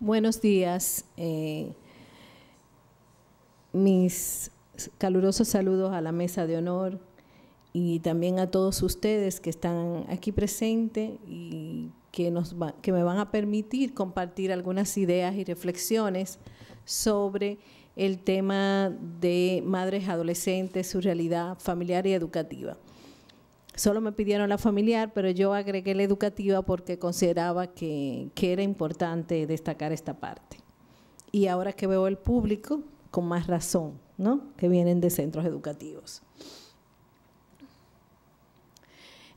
Buenos días. Eh, mis calurosos saludos a la mesa de honor y también a todos ustedes que están aquí presentes y que, nos que me van a permitir compartir algunas ideas y reflexiones sobre el tema de madres adolescentes, su realidad familiar y educativa. Solo me pidieron la familiar, pero yo agregué la educativa porque consideraba que, era importante destacar esta parte. Y ahora que veo el público, con más razón, que vienen de centros educativos.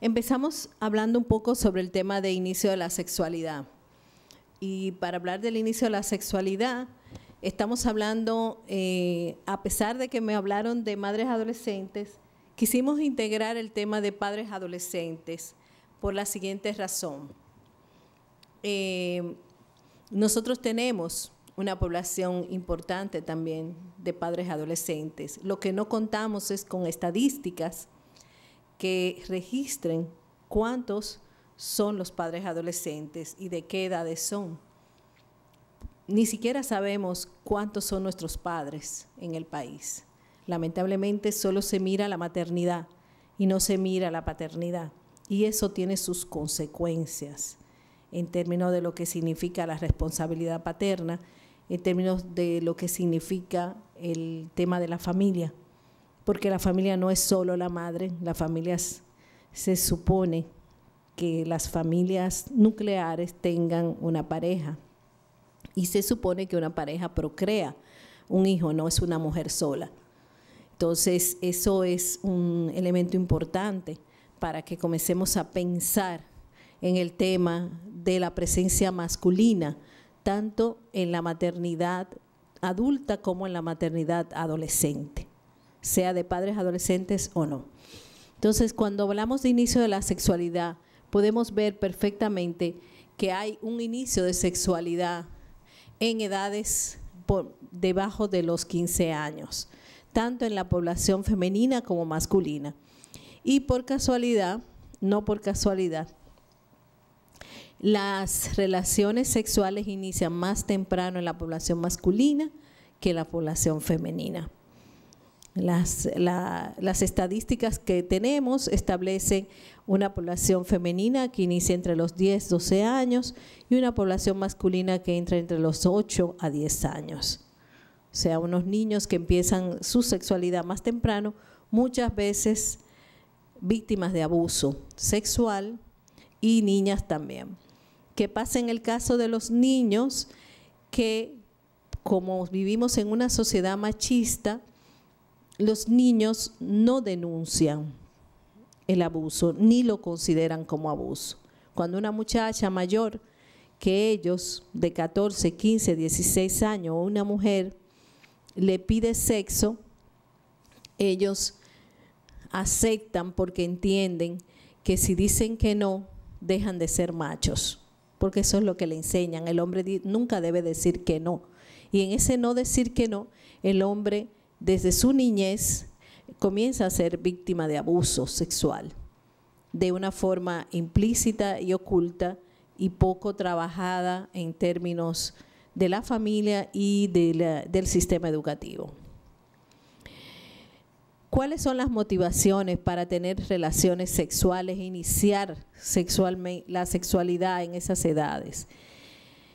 Empezamos hablando un poco sobre el tema de inicio de la sexualidad. Y para hablar del inicio de la sexualidad, estamos hablando, eh, a pesar de que me hablaron de madres adolescentes, Quisimos integrar el tema de padres adolescentes por la siguiente razón. Eh, nosotros tenemos una población importante también de padres adolescentes. Lo que no contamos es con estadísticas que registren cuántos son los padres adolescentes y de qué edades son. Ni siquiera sabemos cuántos son nuestros padres en el país. Lamentablemente solo se mira la maternidad y no se mira la paternidad. Y eso tiene sus consecuencias en términos de lo que significa la responsabilidad paterna, en términos de lo que significa el tema de la familia. Porque la familia no es solo la madre, la familia se supone que las familias nucleares tengan una pareja. Y se supone que una pareja procrea un hijo, no es una mujer sola. Entonces, eso es un elemento importante para que comencemos a pensar en el tema de la presencia masculina, tanto en la maternidad adulta como en la maternidad adolescente, sea de padres adolescentes o no. Entonces, cuando hablamos de inicio de la sexualidad, podemos ver perfectamente que hay un inicio de sexualidad en edades por debajo de los 15 años tanto en la población femenina como masculina. Y por casualidad, no por casualidad, las relaciones sexuales inician más temprano en la población masculina que en la población femenina. Las, las estadísticas que tenemos establecen una población femenina que inicia entre los 10, 12 años y una población masculina que entra entre los 8 a 10 años sea, unos niños que empiezan su sexualidad más temprano, muchas veces víctimas de abuso sexual y niñas también. ¿Qué pasa en el caso de los niños que, como vivimos en una sociedad machista, los niños no denuncian el abuso ni lo consideran como abuso? Cuando una muchacha mayor que ellos, de 14, 15, 16 años, o una mujer, le pide sexo, ellos aceptan porque entienden que si dicen que no, dejan de ser machos, porque eso es lo que le enseñan. El hombre nunca debe decir que no. Y en ese no decir que no, el hombre desde su niñez comienza a ser víctima de abuso sexual, de una forma implícita y oculta y poco trabajada en términos de la familia y del sistema educativo. ¿Cuáles son las motivaciones para tener relaciones sexuales e iniciar la sexualidad en esas edades?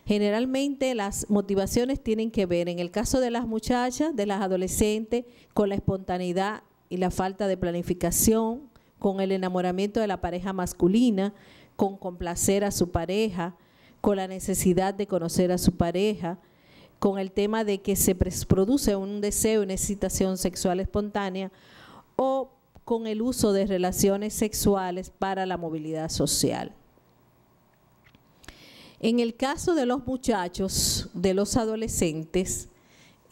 Generalmente las motivaciones tienen que ver, en el caso de las muchachas, de las adolescentes, con la espontaneidad y la falta de planificación, con el enamoramiento de la pareja masculina, con complacer a su pareja, con la necesidad de conocer a su pareja, con el tema de que se produce un deseo, una excitación sexual espontánea o con el uso de relaciones sexuales para la movilidad social. En el caso de los muchachos, de los adolescentes,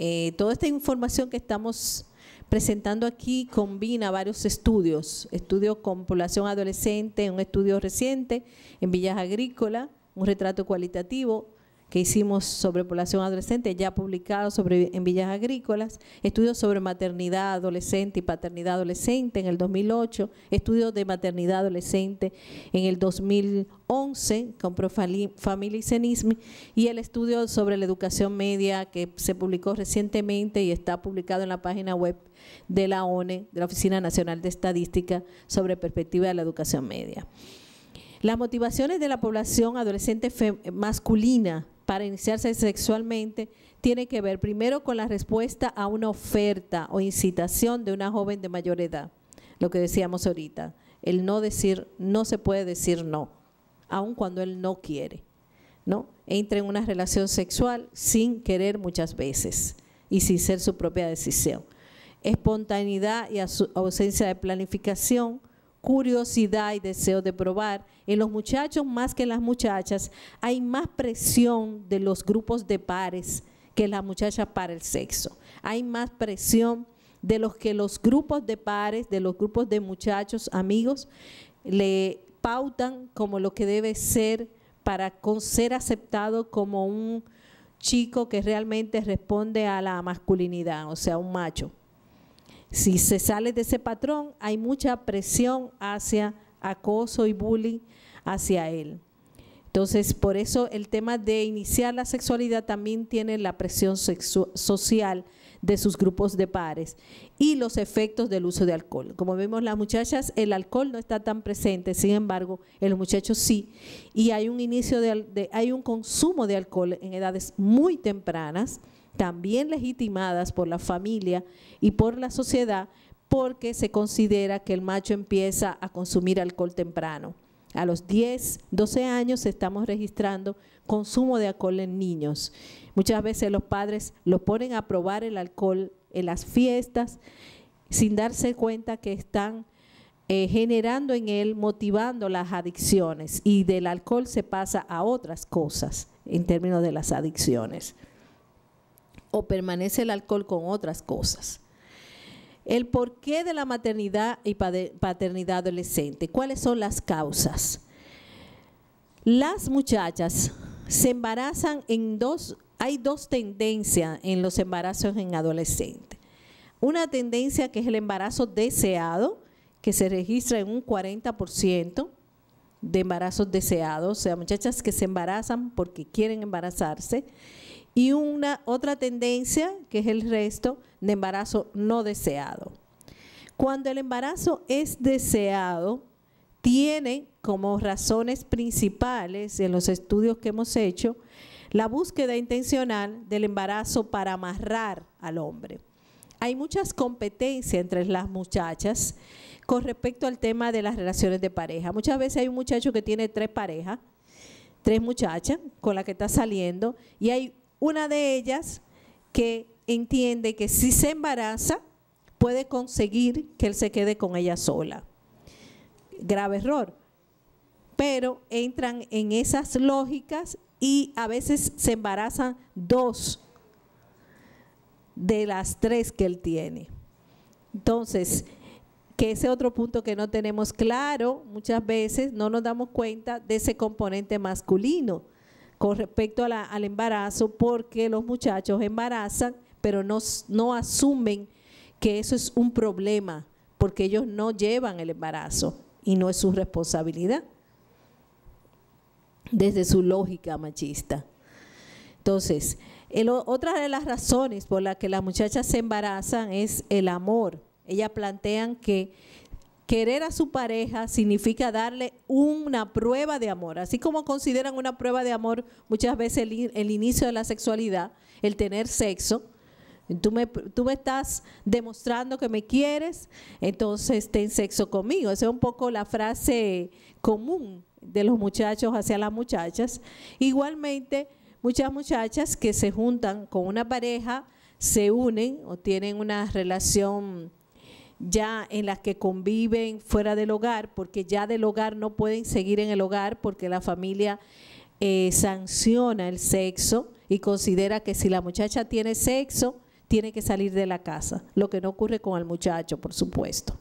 eh, toda esta información que estamos presentando aquí combina varios estudios, estudios con población adolescente, un estudio reciente en Villas Agrícolas, un retrato cualitativo que hicimos sobre población adolescente, ya publicado sobre, en Villas Agrícolas, estudios sobre maternidad adolescente y paternidad adolescente en el 2008, estudios de maternidad adolescente en el 2011 con Familia y Cenismi, y el estudio sobre la educación media que se publicó recientemente y está publicado en la página web de la ONE, de la Oficina Nacional de Estadística, sobre perspectiva de la educación media. Las motivaciones de la población adolescente masculina para iniciarse sexualmente tienen que ver primero con la respuesta a una oferta o incitación de una joven de mayor edad, lo que decíamos ahorita, el no decir, no se puede decir no, aun cuando él no quiere, ¿no? Entra en una relación sexual sin querer muchas veces y sin ser su propia decisión. Espontaneidad y ausencia de planificación, curiosidad y deseo de probar. En los muchachos más que en las muchachas hay más presión de los grupos de pares que las muchachas para el sexo. Hay más presión de los que los grupos de pares, de los grupos de muchachos, amigos, le pautan como lo que debe ser para ser aceptado como un chico que realmente responde a la masculinidad, o sea, un macho. Si se sale de ese patrón, hay mucha presión hacia acoso y bullying hacia él. Entonces, por eso el tema de iniciar la sexualidad también tiene la presión social de sus grupos de pares y los efectos del uso de alcohol. Como vemos, las muchachas, el alcohol no está tan presente, sin embargo, los muchachos sí, y hay un inicio hay un consumo de alcohol en edades muy tempranas también legitimadas por la familia y por la sociedad porque se considera que el macho empieza a consumir alcohol temprano. A los 10, 12 años estamos registrando consumo de alcohol en niños. Muchas veces los padres lo ponen a probar el alcohol en las fiestas sin darse cuenta que están eh, generando en él, motivando las adicciones y del alcohol se pasa a otras cosas en términos de las adicciones o permanece el alcohol con otras cosas. El porqué de la maternidad y paternidad adolescente. ¿Cuáles son las causas? Las muchachas se embarazan en dos, hay dos tendencias en los embarazos en adolescente Una tendencia que es el embarazo deseado, que se registra en un 40% de embarazos deseados, o sea, muchachas que se embarazan porque quieren embarazarse y una otra tendencia, que es el resto de embarazo no deseado. Cuando el embarazo es deseado, tiene como razones principales en los estudios que hemos hecho la búsqueda intencional del embarazo para amarrar al hombre. Hay muchas competencias entre las muchachas con respecto al tema de las relaciones de pareja. Muchas veces hay un muchacho que tiene tres parejas, tres muchachas con las que está saliendo, y hay una de ellas que entiende que si se embaraza puede conseguir que él se quede con ella sola. Grave error. Pero entran en esas lógicas y a veces se embarazan dos de las tres que él tiene. Entonces, que ese otro punto que no tenemos claro, muchas veces no nos damos cuenta de ese componente masculino con respecto al embarazo porque los muchachos embarazan, pero no, asumen que eso es un problema porque ellos no llevan el embarazo y no es su responsabilidad desde su lógica machista. Entonces, otra de las razones por las que las muchachas se embarazan es el amor. Ellas plantean que Querer a su pareja significa darle una prueba de amor. Así como consideran una prueba de amor muchas veces el, inicio de la sexualidad, el tener sexo, Tú me, tú me, estás demostrando que me quieres, entonces ten sexo conmigo. Esa es un poco la frase común de los muchachos hacia las muchachas. Igualmente, muchas muchachas que se juntan con una pareja, se unen o tienen una relación ya en las que conviven fuera del hogar, porque ya del hogar no pueden seguir en el hogar porque la familia eh, sanciona el sexo y considera que si la muchacha tiene sexo, tiene que salir de la casa, lo que no ocurre con el muchacho, por supuesto.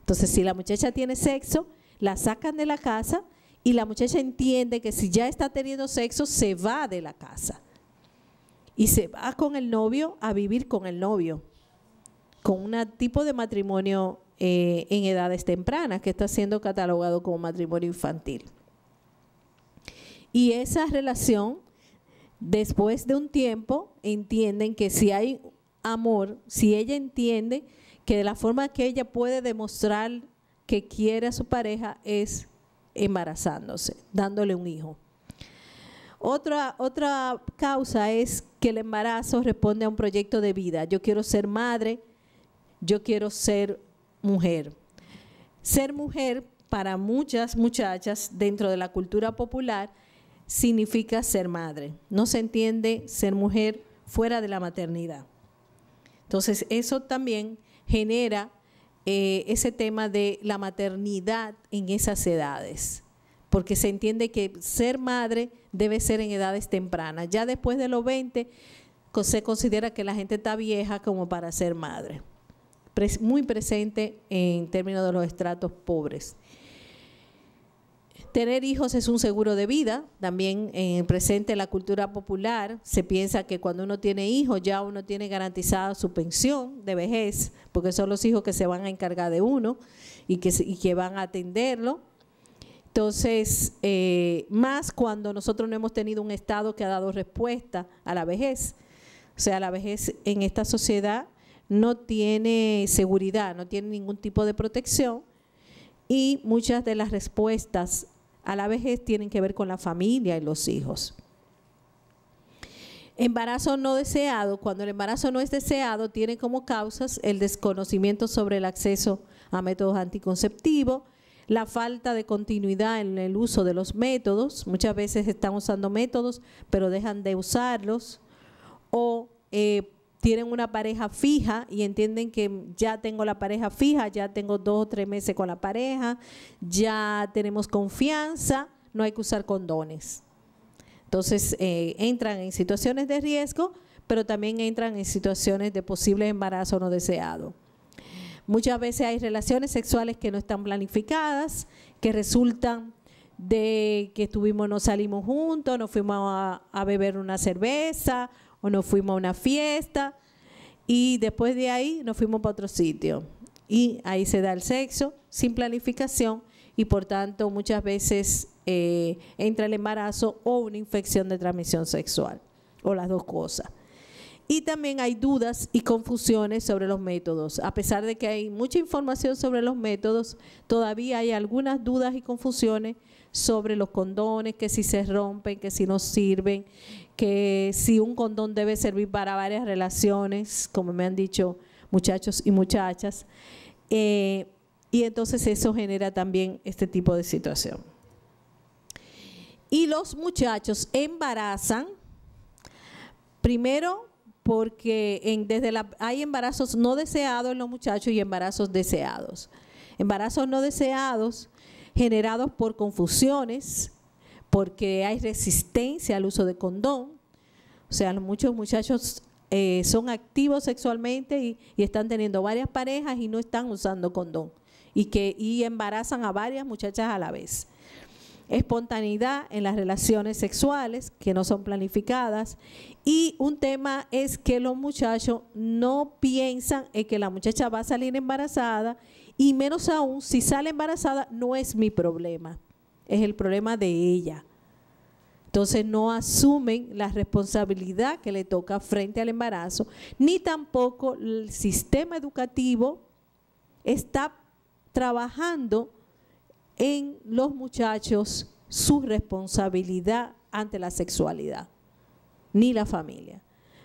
Entonces, si la muchacha tiene sexo, la sacan de la casa y la muchacha entiende que si ya está teniendo sexo, se va de la casa. Y se va con el novio a vivir con el novio con un tipo de matrimonio eh, en edades tempranas que está siendo catalogado como matrimonio infantil. Y esa relación, después de un tiempo, entienden que si hay amor, si ella entiende que de la forma que ella puede demostrar que quiere a su pareja es embarazándose, dándole un hijo. Otra, otra causa es que el embarazo responde a un proyecto de vida. Yo quiero ser madre, yo quiero ser mujer. Ser mujer para muchas muchachas dentro de la cultura popular significa ser madre. No se entiende ser mujer fuera de la maternidad. Entonces, eso también genera eh, ese tema de la maternidad en esas edades, porque se entiende que ser madre debe ser en edades tempranas. Ya después de los 20 se considera que la gente está vieja como para ser madre muy presente en términos de los estratos pobres. Tener hijos es un seguro de vida, también eh, presente en la cultura popular. Se piensa que cuando uno tiene hijos ya uno tiene garantizada su pensión de vejez, porque son los hijos que se van a encargar de uno y que, que van a atenderlo. Entonces, eh, más cuando nosotros no hemos tenido un Estado que ha dado respuesta a la vejez. O sea, la vejez en esta sociedad no tiene seguridad, no tiene ningún tipo de protección y muchas de las respuestas a la vejez tienen que ver con la familia y los hijos. Embarazo no deseado. Cuando el embarazo no es deseado, tiene como causas el desconocimiento sobre el acceso a métodos anticonceptivos, la falta de continuidad en el uso de los métodos. Muchas veces están usando métodos, pero dejan de usarlos. O eh, tienen una pareja fija y entienden que ya tengo la pareja fija, ya tengo dos o tres meses con la pareja, ya tenemos confianza, no hay que usar condones. Entonces eh, entran en situaciones de riesgo, pero también entran en situaciones de posible embarazo no deseado. Muchas veces hay relaciones sexuales que no están planificadas, que resultan de que estuvimos, no salimos juntos, nos fuimos a beber una cerveza o nos fuimos a una fiesta y después de ahí nos fuimos para otro sitio. Y ahí se da el sexo sin planificación y por tanto muchas veces eh, entra el embarazo o una infección de transmisión sexual o las dos cosas. Y también hay dudas y confusiones sobre los métodos. A pesar de que hay mucha información sobre los métodos, todavía hay algunas dudas y confusiones sobre los condones, que si se rompen, que si no sirven, que si un condón debe servir para varias relaciones, como me han dicho muchachos y muchachas. Eh, y entonces eso genera también este tipo de situación. Y los muchachos embarazan, primero porque desde la, hay embarazos no deseados en los muchachos y embarazos deseados. Embarazos no deseados generados por confusiones, porque hay resistencia al uso de condón. O sea, muchos muchachos eh, son activos sexualmente y, y, están teniendo varias parejas y no están usando condón. Y, que, y embarazan a varias muchachas a la vez. Espontaneidad en las relaciones sexuales que no son planificadas. Y un tema es que los muchachos no piensan en que la muchacha va a salir embarazada y menos aún, si sale embarazada, no es mi problema, es el problema de ella. Entonces no asumen la responsabilidad que le toca frente al embarazo, ni tampoco el sistema educativo está trabajando en los muchachos su responsabilidad ante la sexualidad, ni la familia.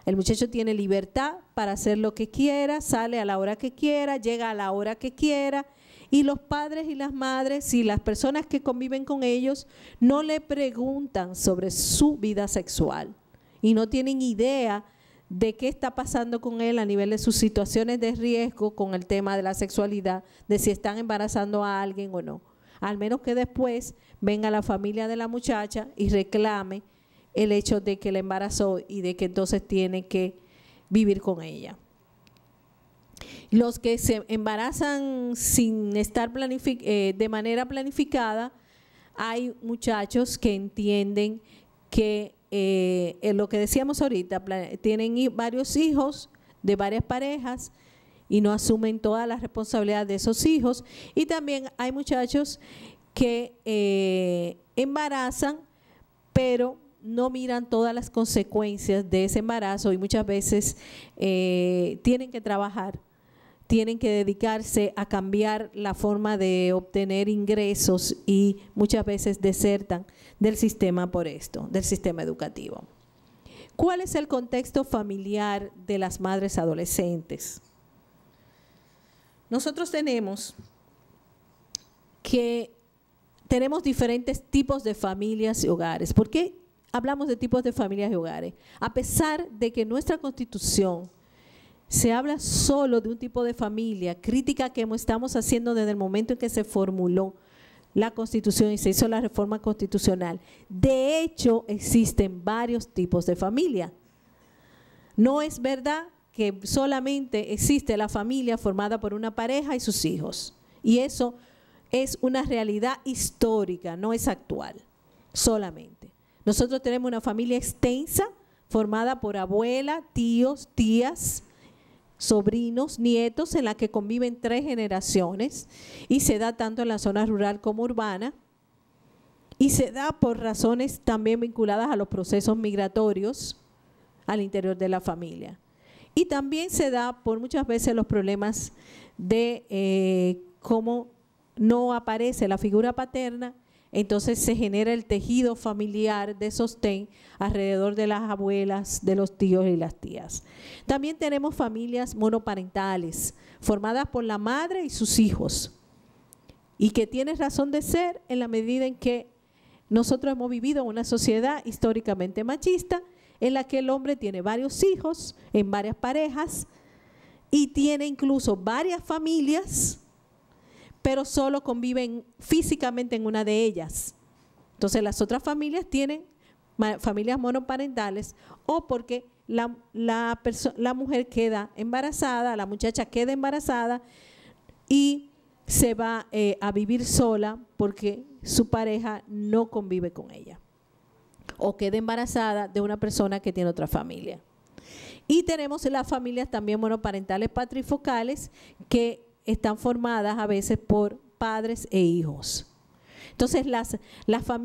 El muchacho tiene libertad para hacer lo que quiera, sale a la hora que quiera, llega a la hora que quiera. Y los padres y las madres y las personas que conviven con ellos no le preguntan sobre su vida sexual y no tienen idea de qué está pasando con él a nivel de sus situaciones de riesgo con el tema de la sexualidad, de si están embarazando a alguien o no. Al menos que después venga la familia de la muchacha y reclame el hecho de que la embarazó y de que entonces tiene que vivir con ella. Los que se embarazan sin estar eh, de manera planificada, hay muchachos que entienden que eh, lo que decíamos ahorita, tienen varios hijos de varias parejas y no asumen toda la responsabilidad de esos hijos. Y también hay muchachos que eh, embarazan, pero no miran todas las consecuencias de ese embarazo y muchas veces eh, tienen que trabajar, tienen que dedicarse a cambiar la forma de obtener ingresos y muchas veces desertan del sistema por esto, del sistema educativo. ¿Cuál es el contexto familiar de las madres adolescentes? Nosotros tenemos que tenemos diferentes tipos de familias y hogares. ¿Por qué hablamos de tipos de familias y hogares. A pesar de que nuestra constitución se habla solo de un tipo de familia, crítica que estamos haciendo desde el momento en que se formuló la constitución y se hizo la reforma constitucional. De hecho, existen varios tipos de familia. No es verdad que solamente existe la familia formada por una pareja y sus hijos. Y eso es una realidad histórica, no es actual, solamente. Nosotros tenemos una familia extensa formada por abuela, tíos, tías, sobrinos, nietos, en la que conviven tres generaciones y se da tanto en la zona rural como urbana y se da por razones también vinculadas a los procesos migratorios al interior de la familia. Y también se da por muchas veces los problemas de eh, cómo no aparece la figura paterna entonces se genera el tejido familiar de sostén alrededor de las abuelas, de los tíos y las tías. También tenemos familias monoparentales, formadas por la madre y sus hijos, y que tiene razón de ser en la medida en que nosotros hemos vivido una sociedad históricamente machista, en la que el hombre tiene varios hijos, en varias parejas, y tiene incluso varias familias pero solo conviven físicamente en una de ellas. Entonces las otras familias tienen familias monoparentales o porque la, la, mujer queda embarazada, la muchacha queda embarazada y se va eh, a vivir sola porque su pareja no convive con ella o queda embarazada de una persona que tiene otra familia. Y tenemos las familias también monoparentales patrifocales que están formadas a veces por padres e hijos. Entonces, las,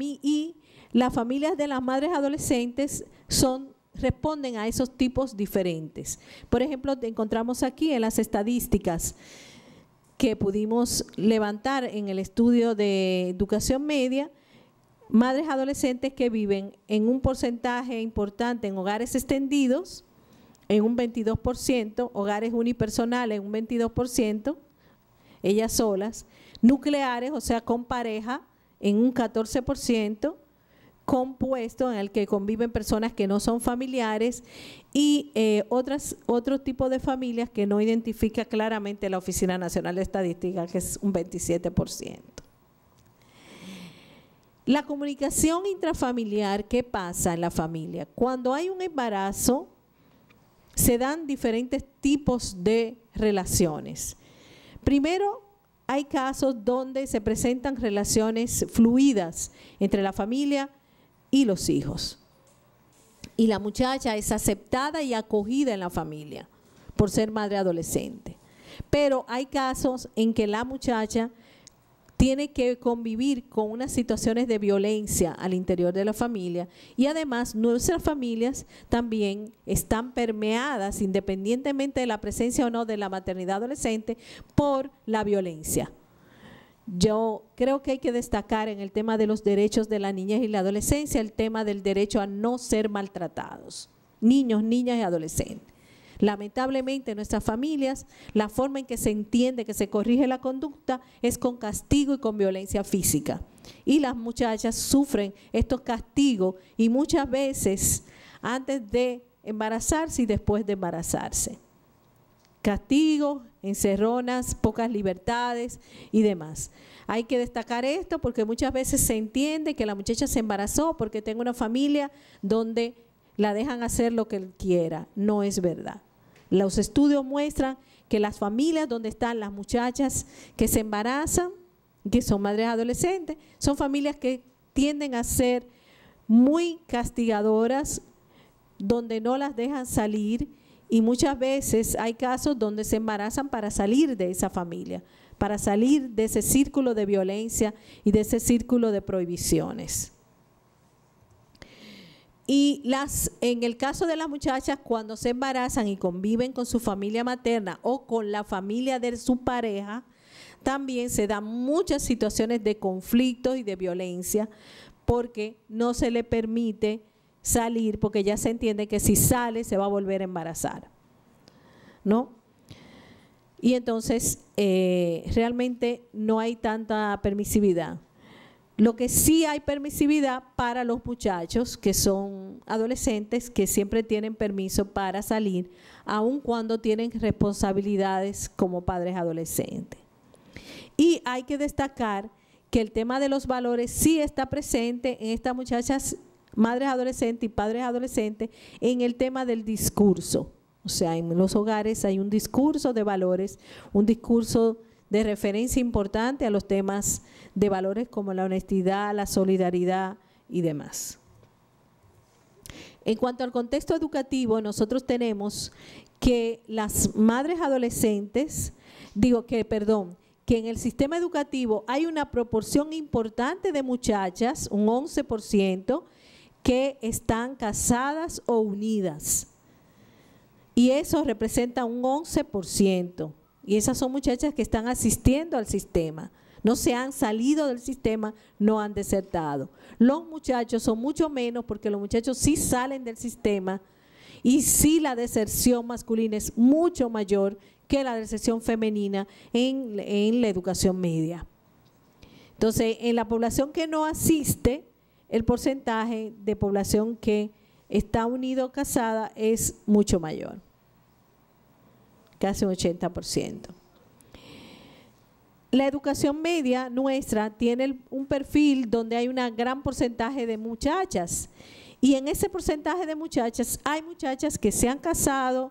y las familias de las madres adolescentes son responden a esos tipos diferentes. Por ejemplo, encontramos aquí en las estadísticas que pudimos levantar en el estudio de educación media, madres adolescentes que viven en un porcentaje importante en hogares extendidos, en un 22%, hogares unipersonales en un 22%, ellas solas, nucleares, o sea, con pareja, en un 14%, compuesto en el que conviven personas que no son familiares y eh, otras, otro tipo de familias que no identifica claramente la Oficina Nacional de Estadística, que es un 27%. La comunicación intrafamiliar, ¿qué pasa en la familia? Cuando hay un embarazo, se dan diferentes tipos de relaciones. Primero, hay casos donde se presentan relaciones fluidas entre la familia y los hijos. Y la muchacha es aceptada y acogida en la familia por ser madre adolescente. Pero hay casos en que la muchacha tiene que convivir con unas situaciones de violencia al interior de la familia y además nuestras familias también están permeadas, independientemente de la presencia o no de la maternidad adolescente, por la violencia. Yo creo que hay que destacar en el tema de los derechos de la niñez y la adolescencia el tema del derecho a no ser maltratados, niños, niñas y adolescentes. Lamentablemente en nuestras familias la forma en que se entiende que se corrige la conducta es con castigo y con violencia física. Y las muchachas sufren estos castigos y muchas veces antes de embarazarse y después de embarazarse. Castigos, encerronas, pocas libertades y demás. Hay que destacar esto porque muchas veces se entiende que la muchacha se embarazó porque tengo una familia donde la dejan hacer lo que él quiera. No es verdad. Los estudios muestran que las familias donde están las muchachas que se embarazan, que son madres adolescentes, son familias que tienden a ser muy castigadoras, donde no las dejan salir y muchas veces hay casos donde se embarazan para salir de esa familia, para salir de ese círculo de violencia y de ese círculo de prohibiciones. Y las, en el caso de las muchachas, cuando se embarazan y conviven con su familia materna o con la familia de su pareja, también se dan muchas situaciones de conflicto y de violencia porque no se le permite salir, porque ya se entiende que si sale se va a volver a embarazar. ¿No? Y entonces eh, realmente no hay tanta permisividad. Lo que sí hay permisividad para los muchachos que son adolescentes, que siempre tienen permiso para salir, aun cuando tienen responsabilidades como padres adolescentes. Y hay que destacar que el tema de los valores sí está presente en estas muchachas, madres adolescentes y padres adolescentes, en el tema del discurso. O sea, en los hogares hay un discurso de valores, un discurso de referencia importante a los temas de valores como la honestidad, la solidaridad y demás. En cuanto al contexto educativo, nosotros tenemos que las madres adolescentes, digo que, perdón, que en el sistema educativo hay una proporción importante de muchachas, un 11%, que están casadas o unidas. Y eso representa un 11%. Y esas son muchachas que están asistiendo al sistema. No se han salido del sistema, no han desertado. Los muchachos son mucho menos porque los muchachos sí salen del sistema y sí la deserción masculina es mucho mayor que la deserción femenina en, en la educación media. Entonces, en la población que no asiste, el porcentaje de población que está unido o casada es mucho mayor casi un 80%. La educación media nuestra tiene un perfil donde hay un gran porcentaje de muchachas y en ese porcentaje de muchachas hay muchachas que se han casado,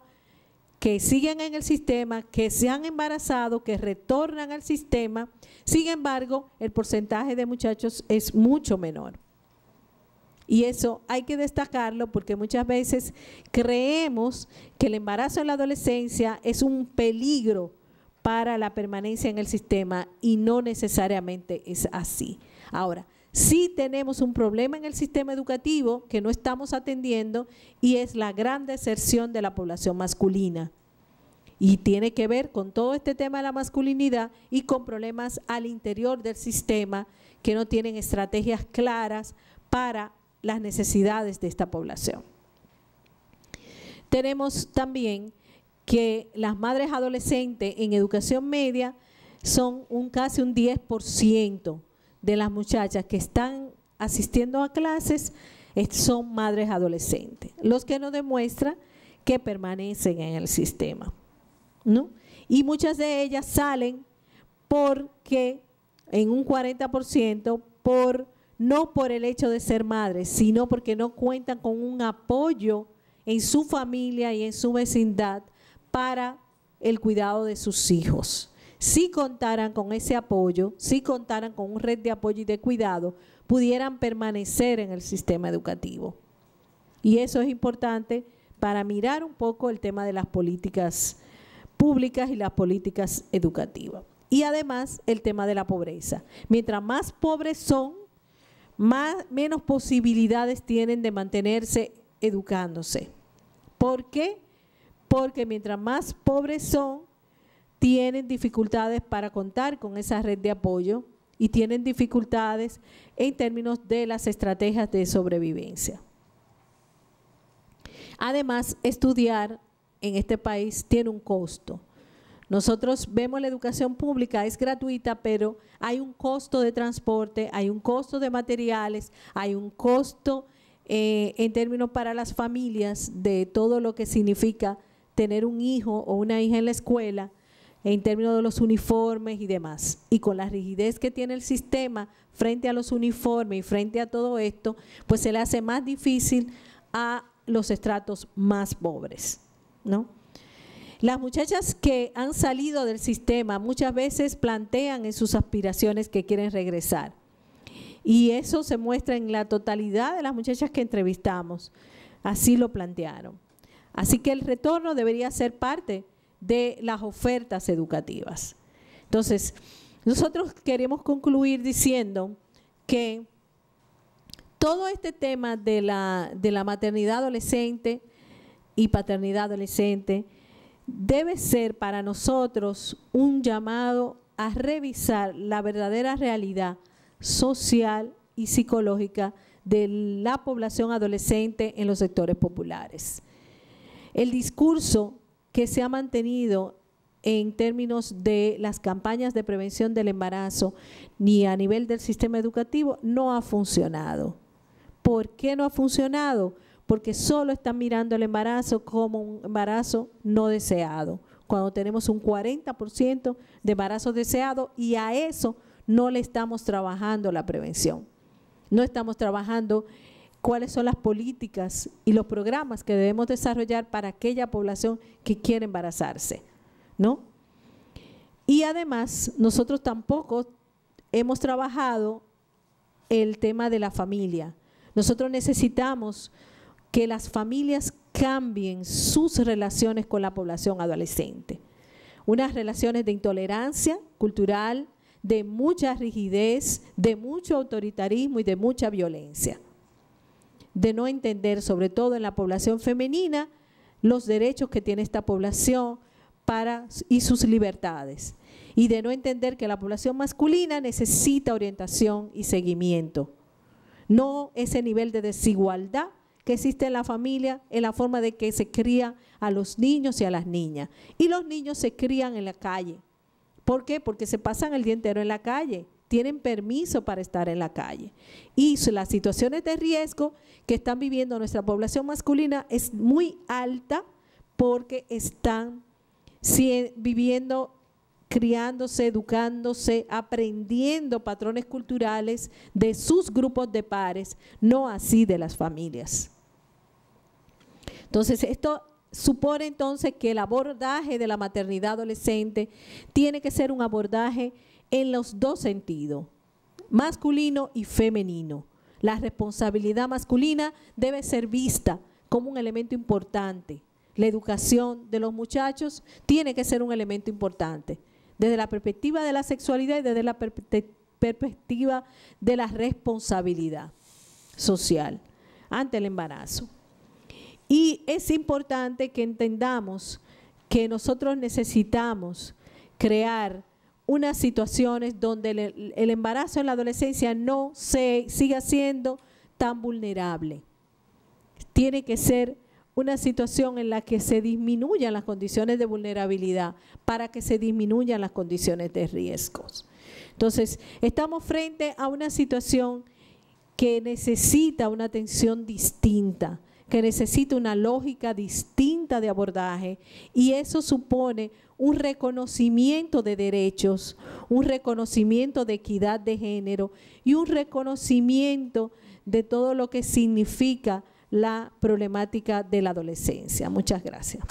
que siguen en el sistema, que se han embarazado, que retornan al sistema. Sin embargo, el porcentaje de muchachos es mucho menor. Y eso hay que destacarlo porque muchas veces creemos que el embarazo en la adolescencia es un peligro para la permanencia en el sistema y no necesariamente es así. Ahora, sí tenemos un problema en el sistema educativo que no estamos atendiendo y es la gran deserción de la población masculina. Y tiene que ver con todo este tema de la masculinidad y con problemas al interior del sistema que no tienen estrategias claras para las necesidades de esta población. Tenemos también que las madres adolescentes en educación media son un casi un 10% de las muchachas que están asistiendo a clases son madres adolescentes, los que nos demuestran que permanecen en el sistema. Y muchas de ellas salen porque en un 40% por no por el hecho de ser madres, sino porque no cuentan con un apoyo en su familia y en su vecindad para el cuidado de sus hijos. Si contaran con ese apoyo, si contaran con un red de apoyo y de cuidado, pudieran permanecer en el sistema educativo. Y eso es importante para mirar un poco el tema de las políticas públicas y las políticas educativas. Y además el tema de la pobreza. Mientras más pobres son, menos posibilidades tienen de mantenerse educándose. ¿Por qué? Porque mientras más pobres son, tienen dificultades para contar con esa red de apoyo y tienen dificultades en términos de las estrategias de sobrevivencia. Además, estudiar en este país tiene un costo nosotros vemos la educación pública, es gratuita, pero hay un costo de transporte, hay un costo de materiales, hay un costo eh, en términos para las familias de todo lo que significa tener un hijo o una hija en la escuela en términos de los uniformes y demás. Y con la rigidez que tiene el sistema frente a los uniformes y frente a todo esto, pues se le hace más difícil a los estratos más pobres, ¿no? Las muchachas que han salido del sistema muchas veces plantean en sus aspiraciones que quieren regresar. Y eso se muestra en la totalidad de las muchachas que entrevistamos. Así lo plantearon. Así que el retorno debería ser parte de las ofertas educativas. Entonces, nosotros queremos concluir diciendo que todo este tema de la, de la maternidad adolescente y paternidad adolescente, debe ser para nosotros un llamado a revisar la verdadera realidad social y psicológica de la población adolescente en los sectores populares. El discurso que se ha mantenido en términos de las campañas de prevención del embarazo ni a nivel del sistema educativo no ha funcionado. ¿Por qué no ha funcionado? porque solo están mirando el embarazo como un embarazo no deseado, cuando tenemos un 40% de embarazo deseado y a eso no le estamos trabajando la prevención. No estamos trabajando cuáles son las políticas y los programas que debemos desarrollar para aquella población que quiere embarazarse, ¿no? Y además, nosotros tampoco hemos trabajado el tema de la familia. Nosotros necesitamos que las familias cambien sus relaciones con la población adolescente. Unas relaciones de intolerancia cultural, de mucha rigidez, de mucho autoritarismo y de mucha violencia. De no entender, sobre todo en la población femenina, los derechos que tiene esta población para, y sus libertades. Y de no entender que la población masculina necesita orientación y seguimiento. No ese nivel de desigualdad existe en la familia en la forma de que se cría a los niños y a las niñas. Y los niños se crían en la calle. ¿Por qué? Porque se pasan el día entero en la calle, tienen permiso para estar en la calle. Y las situaciones de riesgo que están viviendo nuestra población masculina es muy alta porque están viviendo criándose, educándose, aprendiendo patrones culturales de sus grupos de pares, no así de las familias. Entonces, esto supone entonces que el abordaje de la maternidad adolescente tiene que ser un abordaje en los dos sentidos, masculino y femenino. La responsabilidad masculina debe ser vista como un elemento importante. La educación de los muchachos tiene que ser un elemento importante. Desde la perspectiva de la sexualidad y desde la perspectiva de la responsabilidad social ante el embarazo. Y es importante que entendamos que nosotros necesitamos crear unas situaciones donde el, embarazo en la adolescencia no se siga siendo tan vulnerable. Tiene que ser una situación en la que se disminuyan las condiciones de vulnerabilidad para que se disminuyan las condiciones de riesgos. Entonces, estamos frente a una situación que necesita una atención distinta, que necesita una lógica distinta de abordaje y eso supone un reconocimiento de derechos, un reconocimiento de equidad de género y un reconocimiento de todo lo que significa la problemática de la adolescencia. Muchas gracias.